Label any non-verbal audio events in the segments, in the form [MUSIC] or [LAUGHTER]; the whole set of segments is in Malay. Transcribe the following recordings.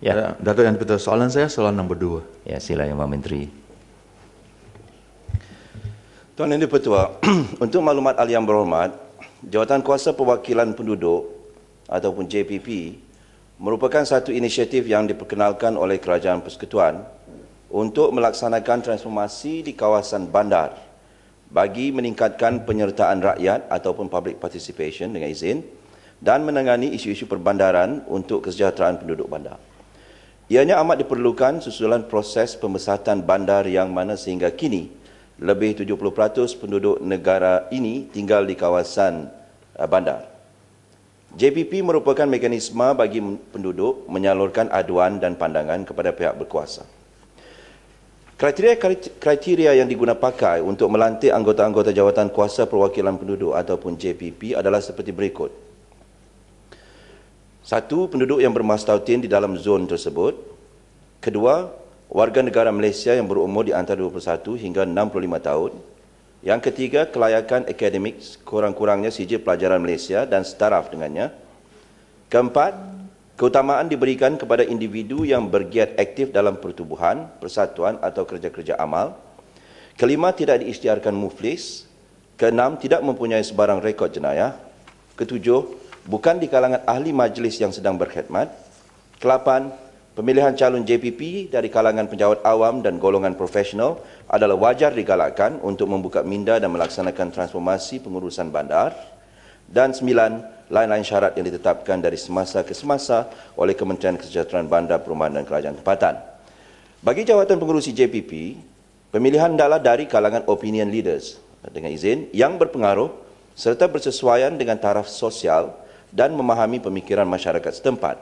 Ya. ya. Datuk yang betul soalan saya soalan nombor dua. Ya sila yang menteri. Tuan Yang Dipertua, [CLEARS THROAT] untuk maklumat ahli yang berhormat, Jawatan Kuasa Perwakilan Penduduk ataupun JPP merupakan satu inisiatif yang diperkenalkan oleh Kerajaan Persekutuan untuk melaksanakan transformasi di kawasan bandar bagi meningkatkan penyertaan rakyat ataupun public participation dengan izin dan menangani isu-isu perbandaran untuk kesejahteraan penduduk bandar. Ianya amat diperlukan susulan proses pembesatan bandar yang mana sehingga kini lebih 70% penduduk negara ini tinggal di kawasan eh, bandar. JPP merupakan mekanisme bagi penduduk menyalurkan aduan dan pandangan kepada pihak berkuasa. Kriteria kriteria yang diguna pakai untuk melantik anggota-anggota jawatan kuasa perwakilan penduduk ataupun JPP adalah seperti berikut. Satu, penduduk yang bermastautin di dalam zon tersebut. Kedua, warga negara Malaysia yang berumur di antara 21 hingga 65 tahun. Yang ketiga, kelayakan akademik kurang-kurangnya sijil pelajaran Malaysia dan setaraf dengannya. Keempat, keutamaan diberikan kepada individu yang bergiat aktif dalam pertubuhan, persatuan atau kerja-kerja amal. Kelima, tidak diisytiharkan muflis. Keenam, tidak mempunyai sebarang rekod jenayah. Ketujuh, bukan di kalangan ahli majlis yang sedang berkhidmat. Kelapan, pemilihan calon JPP dari kalangan penjawat awam dan golongan profesional adalah wajar digalakkan untuk membuka minda dan melaksanakan transformasi pengurusan bandar. Dan sembilan, lain-lain syarat yang ditetapkan dari semasa ke semasa oleh Kementerian Kesejahteraan Bandar Perumahan dan Kerajaan Tempatan. Bagi jawatan pengurusi JPP, pemilihan adalah dari kalangan opinion leaders dengan izin yang berpengaruh serta bersesuaian dengan taraf sosial dan memahami pemikiran masyarakat setempat.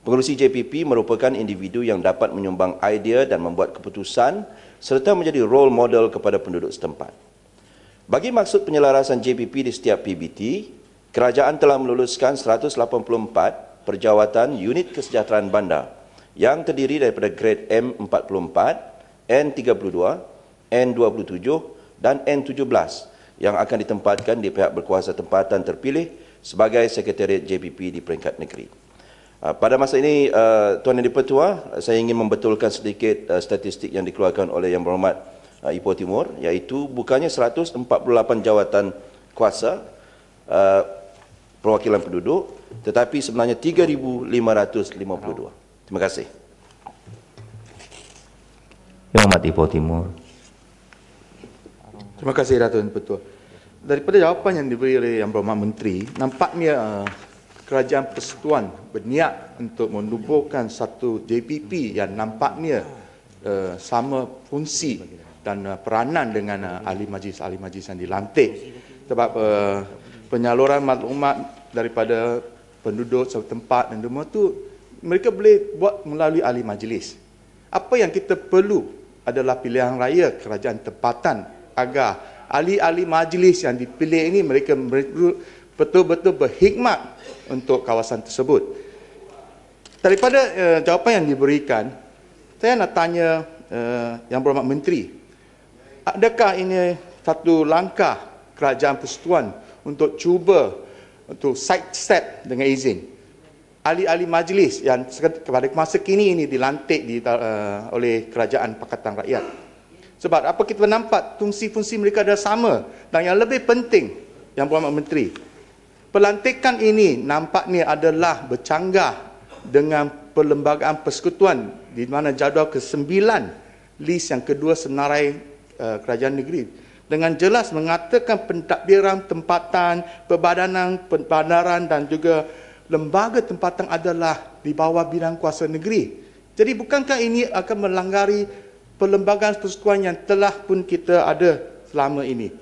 Pengurusi JPP merupakan individu yang dapat menyumbang idea dan membuat keputusan serta menjadi role model kepada penduduk setempat. Bagi maksud penyelarasan JPP di setiap PBT, kerajaan telah meluluskan 184 perjawatan unit kesejahteraan bandar yang terdiri daripada grade M44, N32, N27 dan N17 yang akan ditempatkan di pihak berkuasa tempatan terpilih sebagai sekretariat JPP di peringkat negeri. Ah, pada masa ini, ah, Tuan Yang Dipertua, saya ingin membetulkan sedikit ah, statistik yang dikeluarkan oleh Yang Berhormat Ipoh Timur, iaitu bukannya 148 jawatan kuasa perwakilan penduduk, tetapi sebenarnya 3,552. Terima kasih. Yang Berhormat Ipoh Timur. Terima kasih, Datuk Yang Dipertua daripada jawapan yang diberi oleh Yang Berhormat Menteri, nampaknya uh, kerajaan persekutuan berniat untuk menubuhkan satu JPP yang nampaknya uh, sama fungsi dan uh, peranan dengan ahli majlis-ahli majlis yang dilantik. Sebab penyaluran maklumat daripada penduduk setempat dan semua tu mereka boleh buat melalui ahli majlis. Apa yang kita perlu adalah pilihan raya kerajaan tempatan agar ahli-ahli majlis yang dipilih ini mereka betul-betul berhikmat untuk kawasan tersebut. Daripada uh, jawapan yang diberikan, saya nak tanya uh, Yang Berhormat Menteri, adakah ini satu langkah kerajaan persetuan untuk cuba untuk sidestep dengan izin? ahli-ahli majlis yang kepada masa kini ini dilantik di, uh, oleh kerajaan Pakatan Rakyat. Sebab apa kita nampak, fungsi-fungsi mereka adalah sama. Dan yang lebih penting, Yang Berhormat Menteri, pelantikan ini nampaknya adalah bercanggah dengan Perlembagaan Persekutuan di mana jadual ke-9 list yang kedua senarai uh, kerajaan negeri dengan jelas mengatakan pentadbiran tempatan, perbadanan, pembandaran dan juga lembaga tempatan adalah di bawah bidang kuasa negeri. Jadi bukankah ini akan melanggari perlembagaan persekutuan yang telah pun kita ada selama ini.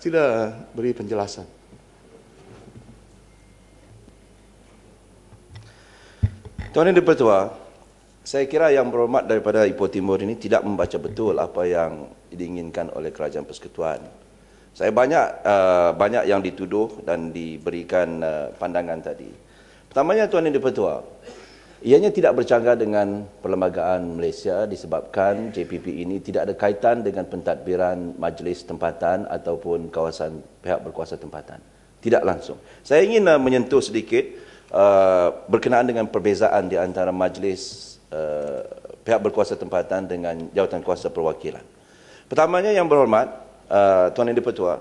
Sila eh, beri penjelasan. Tuan Yang Dipertua, saya kira yang berhormat daripada Ipoh Timur ini tidak membaca betul apa yang diinginkan oleh Kerajaan Persekutuan. Saya banyak uh, banyak yang dituduh dan diberikan uh, pandangan tadi. Pertamanya Tuan Yang Dipertua, Ianya tidak bercanggah dengan Perlembagaan Malaysia disebabkan JPP ini tidak ada kaitan dengan pentadbiran majlis tempatan ataupun kawasan pihak berkuasa tempatan. Tidak langsung. Saya ingin uh, menyentuh sedikit uh, berkenaan dengan perbezaan di antara majlis uh, pihak berkuasa tempatan dengan jawatan kuasa perwakilan. Pertamanya yang berhormat, uh, Tuan Yang di Pertua,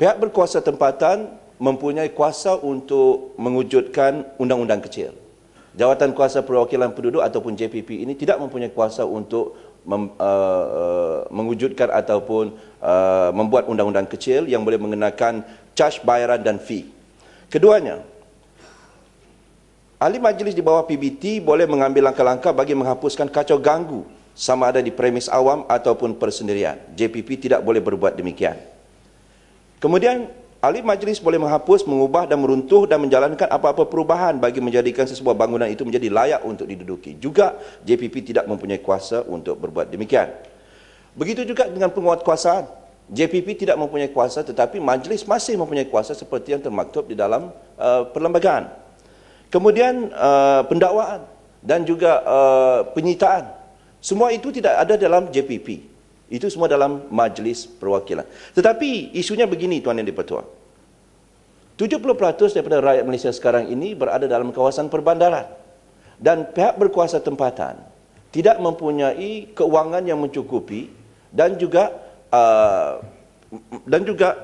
pihak berkuasa tempatan mempunyai kuasa untuk mewujudkan undang-undang kecil. Jawatan Kuasa Perwakilan Penduduk ataupun JPP ini tidak mempunyai kuasa untuk mem, uh, uh, mewujudkan ataupun uh, membuat undang-undang kecil yang boleh mengenakan charge bayaran dan fee. Keduanya, ahli majlis di bawah PBT boleh mengambil langkah-langkah bagi menghapuskan kacau ganggu sama ada di premis awam ataupun persendirian. JPP tidak boleh berbuat demikian. Kemudian Ahli majlis boleh menghapus, mengubah dan meruntuh dan menjalankan apa-apa perubahan bagi menjadikan sesebuah bangunan itu menjadi layak untuk diduduki. Juga JPP tidak mempunyai kuasa untuk berbuat demikian. Begitu juga dengan penguatkuasaan. JPP tidak mempunyai kuasa tetapi majlis masih mempunyai kuasa seperti yang termaktub di dalam uh, perlembagaan. Kemudian uh, pendakwaan dan juga uh, penyitaan. Semua itu tidak ada dalam JPP. Itu semua dalam majlis perwakilan. Tetapi isunya begini Tuan Yang Dipertua. 70% daripada rakyat Malaysia sekarang ini berada dalam kawasan perbandaran. Dan pihak berkuasa tempatan tidak mempunyai keuangan yang mencukupi dan juga uh, dan juga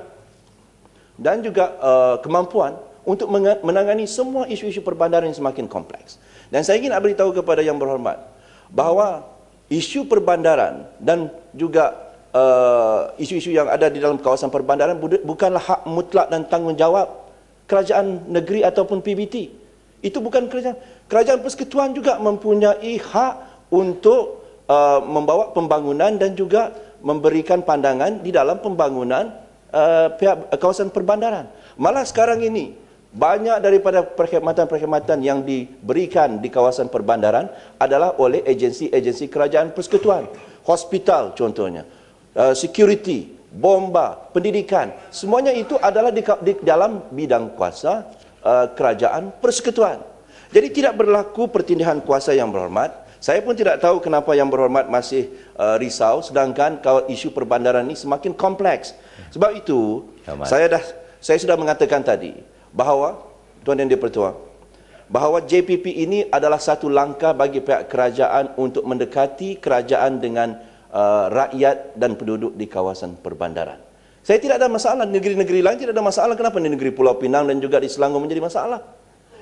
dan juga uh, kemampuan untuk menangani semua isu-isu perbandaran yang semakin kompleks. Dan saya ingin beritahu kepada yang berhormat bahawa isu perbandaran dan juga uh, isu-isu yang ada di dalam kawasan perbandaran bukanlah hak mutlak dan tanggungjawab kerajaan negeri ataupun PBT. Itu bukan kerajaan. Kerajaan persekutuan juga mempunyai hak untuk uh, membawa pembangunan dan juga memberikan pandangan di dalam pembangunan uh, pihak uh, kawasan perbandaran. Malah sekarang ini banyak daripada perkhidmatan-perkhidmatan yang diberikan di kawasan perbandaran adalah oleh agensi-agensi kerajaan persekutuan. Hospital contohnya, uh, security, bomba, pendidikan, semuanya itu adalah di, di dalam bidang kuasa uh, kerajaan persekutuan. Jadi tidak berlaku pertindihan kuasa yang berhormat. Saya pun tidak tahu kenapa yang berhormat masih uh, risau sedangkan kalau isu perbandaran ini semakin kompleks. Sebab itu Selamat. saya dah saya sudah mengatakan tadi bahawa tuan dan dipertua bahawa JPP ini adalah satu langkah bagi pihak kerajaan untuk mendekati kerajaan dengan Uh, rakyat dan penduduk di kawasan perbandaran. Saya tidak ada masalah negeri-negeri lain tidak ada masalah kenapa di negeri Pulau Pinang dan juga di Selangor menjadi masalah?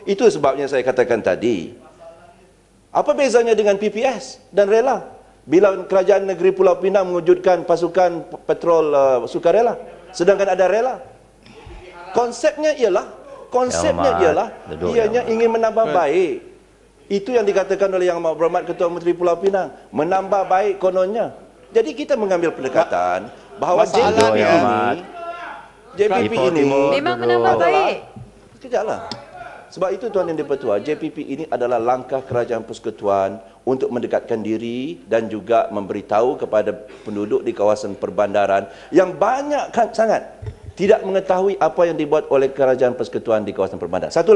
Itu sebabnya saya katakan tadi. Apa bezanya dengan PPS dan rela? Bila kerajaan negeri Pulau Pinang mewujudkan pasukan patrol uh, sukarela sedangkan ada rela. Konsepnya ialah konsepnya ialah ianya ingin menambah baik itu yang dikatakan oleh Yang Berhormat Ketua Menteri Pulau Pinang. Menambah baik kononnya. Jadi kita mengambil pendekatan bahawa JPP ini, JPP ini memang menambah baik. Sekejaplah. Sebab itu Tuan Yang Dipertua, JPP ini adalah langkah kerajaan persekutuan untuk mendekatkan diri dan juga memberitahu kepada penduduk di kawasan perbandaran yang banyak kan- sangat tidak mengetahui apa yang dibuat oleh kerajaan persekutuan di kawasan perbandaran. Satu